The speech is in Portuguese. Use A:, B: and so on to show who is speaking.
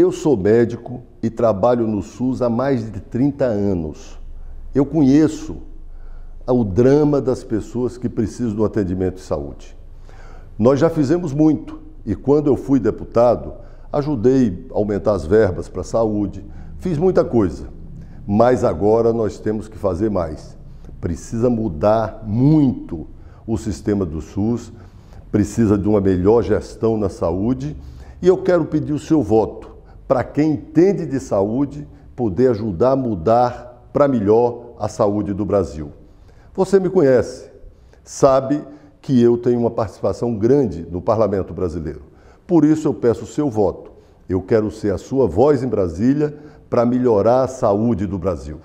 A: Eu sou médico e trabalho no SUS há mais de 30 anos. Eu conheço o drama das pessoas que precisam do atendimento de saúde. Nós já fizemos muito e quando eu fui deputado, ajudei a aumentar as verbas para a saúde, fiz muita coisa. Mas agora nós temos que fazer mais. Precisa mudar muito o sistema do SUS, precisa de uma melhor gestão na saúde e eu quero pedir o seu voto para quem entende de saúde poder ajudar a mudar para melhor a saúde do Brasil. Você me conhece, sabe que eu tenho uma participação grande no parlamento brasileiro. Por isso eu peço o seu voto. Eu quero ser a sua voz em Brasília para melhorar a saúde do Brasil.